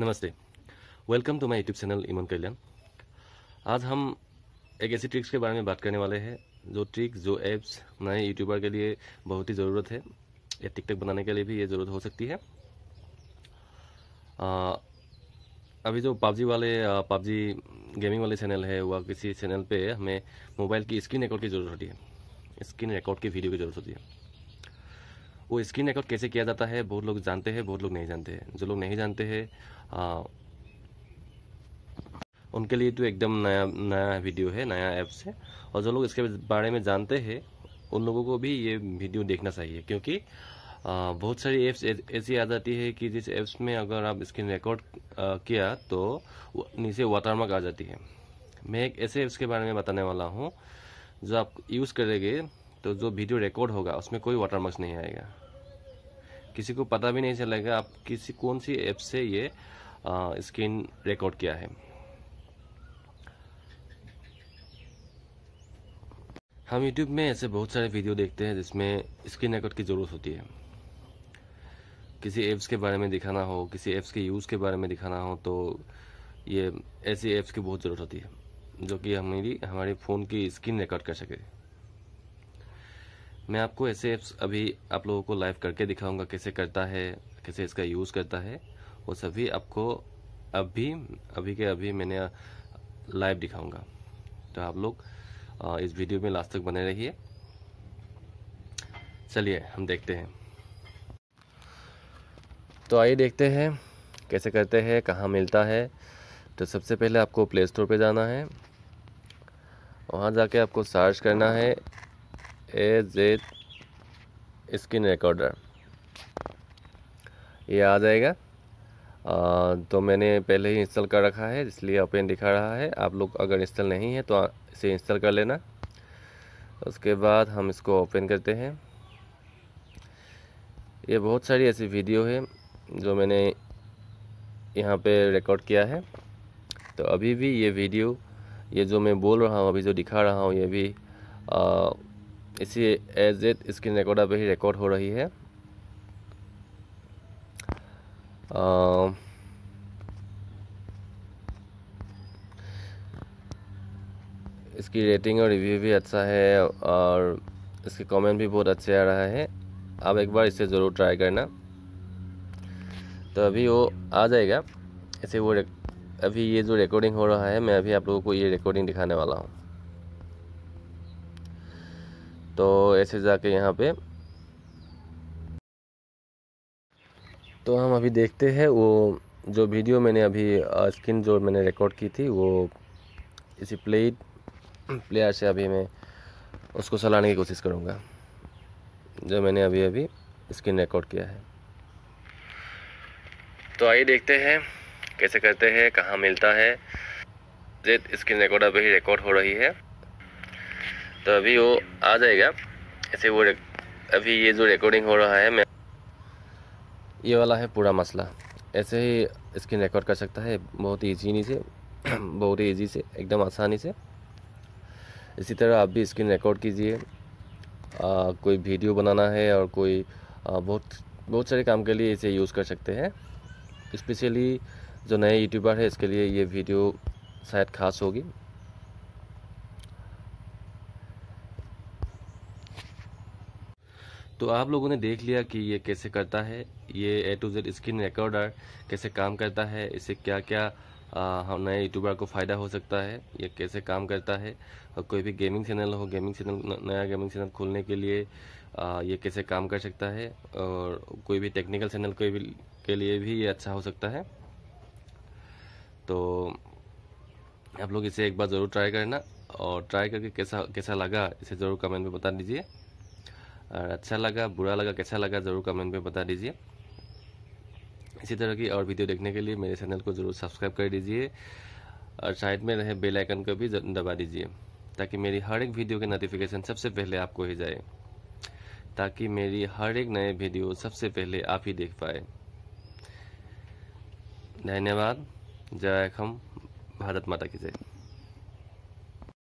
नमस्ते welcome to my YouTube channel Iman Kalyan आज हम एक ऐसी ट्रिक्स के बारे में बात करने वाले हैं जो ट्रिक जो ऐप्स नए यूट्यूबर के लिए बहुत ही ज़रूरत है या टिकट बनाने के लिए भी ये ज़रूरत हो सकती है आ, अभी जो पबजी वाले पबजी गेमिंग वाले चैनल है वह किसी चैनल पर हमें मोबाइल की स्क्रीन रिकॉर्ड की ज़रूरत होती है स्क्रीन रिकॉर्ड की वीडियो की ज़रूरत होती है वो स्क्रीन रिकॉर्ड कैसे किया जाता है बहुत लोग जानते हैं बहुत लोग नहीं जानते हैं जो लोग नहीं जानते हैं उनके लिए तो एकदम नया नया वीडियो है नया ऐप्स है और जो लोग इसके बारे में जानते हैं उन लोगों को भी ये वीडियो देखना चाहिए क्योंकि आ, बहुत सारी ऐप्स ऐसी आ जाती है कि जिस ऐप्स में अगर आप स्क्रीन रिकॉर्ड किया तो नीचे वाटरमार्क आ जाती है मैं एक ऐसे ऐप्स के बारे में बताने वाला हूँ जो आप यूज़ करेंगे तो जो वीडियो रिकॉर्ड होगा उसमें कोई वाटर मार्क्स नहीं आएगा किसी को पता भी नहीं चलेगा आप किसी कौन सी ऐप से ये स्क्रीन रिकॉर्ड किया है हम यूट्यूब में ऐसे बहुत सारे वीडियो देखते हैं जिसमें स्क्रीन रिकॉर्ड की ज़रूरत होती है किसी ऐप्स के बारे में दिखाना हो किसी ऐप्स के यूज़ के बारे में दिखाना हो तो ये ऐसी ऐप्स की बहुत ज़रूरत होती है जो कि हमारी हमारे फ़ोन की स्क्रीन रिकॉर्ड कर सके मैं आपको ऐसे ऐप्स अभी आप लोगों को लाइव करके दिखाऊंगा कैसे करता है कैसे इसका यूज़ करता है वो सभी आपको अभी अभी के अभी मैंने लाइव दिखाऊंगा तो आप लोग इस वीडियो में लास्ट तक बने रहिए चलिए हम देखते हैं तो आइए देखते हैं कैसे करते हैं कहाँ मिलता है तो सबसे पहले आपको प्ले स्टोर पर जाना है वहाँ जाके आपको सर्च करना है ए जेड स्क्रीन रिकॉर्डर ये आ जाएगा आ, तो मैंने पहले ही इंस्टॉल कर रखा है इसलिए ओपन दिखा रहा है आप लोग अगर इंस्टॉल नहीं है तो इसे इंस्टॉल कर लेना उसके बाद हम इसको ओपन करते हैं ये बहुत सारी ऐसी वीडियो है जो मैंने यहाँ पे रिकॉर्ड किया है तो अभी भी ये वीडियो ये जो मैं बोल रहा हूँ अभी जो दिखा रहा हूँ ये भी आ, इसी जेड स्क्रीन रिकॉर्डर पर ही रिकॉर्ड हो रही है आ, इसकी रेटिंग और रिव्यू भी अच्छा है और इसके कमेंट भी बहुत अच्छे आ रहा है आप एक बार इसे ज़रूर ट्राई करना तो अभी वो आ जाएगा ऐसे वो अभी ये जो रिकॉर्डिंग हो रहा है मैं अभी आप लोगों को ये रिकॉर्डिंग दिखाने वाला हूँ तो ऐसे जाके यहाँ पे तो हम अभी देखते हैं वो जो वीडियो मैंने अभी स्क्रीन जो मैंने रिकॉर्ड की थी वो इसी प्ले प्लेयर से अभी मैं उसको चलाने की कोशिश करूँगा जो मैंने अभी अभी स्क्रीन रिकॉर्ड किया है तो आइए देखते हैं कैसे करते हैं कहाँ मिलता है स्क्रीन रिकॉर्ड अभी रिकॉर्ड हो रही है तो अभी वो आ जाएगा ऐसे वो अभी ये जो रिकॉर्डिंग हो रहा है मैं ये वाला है पूरा मसला ऐसे ही स्क्रीन रिकॉर्ड कर सकता है बहुत नहीं से बहुत ही ईजी से एकदम आसानी से इसी तरह आप भी स्क्रीन रिकॉर्ड कीजिए कोई वीडियो बनाना है और कोई आ, बहुत बहुत सारे काम के लिए इसे यूज़ कर सकते हैं स्पेशली जो नए यूट्यूबर है इसके लिए ये वीडियो शायद खास होगी तो आप लोगों ने देख लिया कि ये कैसे करता है ये A to Z screen recorder कैसे काम करता है इससे क्या क्या हम नए यूट्यूबर को फ़ायदा हो सकता है ये कैसे काम करता है और कोई भी गेमिंग चैनल हो गेमिंग चैनल नया गेमिंग चैनल खोलने के लिए आ, ये कैसे काम कर सकता है और कोई भी टेक्निकल चैनल कोई भी के लिए भी ये अच्छा हो सकता है तो आप लोग इसे एक बार ज़रूर ट्राई करना और ट्राई करके कैसा कैसा लगा इसे ज़रूर कमेंट में बता दीजिए और अच्छा लगा बुरा लगा कैसा लगा ज़रूर कमेंट में बता दीजिए इसी तरह की और वीडियो देखने के लिए मेरे चैनल को ज़रूर सब्सक्राइब कर दीजिए और साइड में रहे बेल आइकन को भी दबा दीजिए ताकि मेरी हर एक वीडियो की नोटिफिकेशन सबसे पहले आपको ही जाए ताकि मेरी हर एक नए वीडियो सबसे पहले आप ही देख पाए धन्यवाद जय हम भारत माता की जय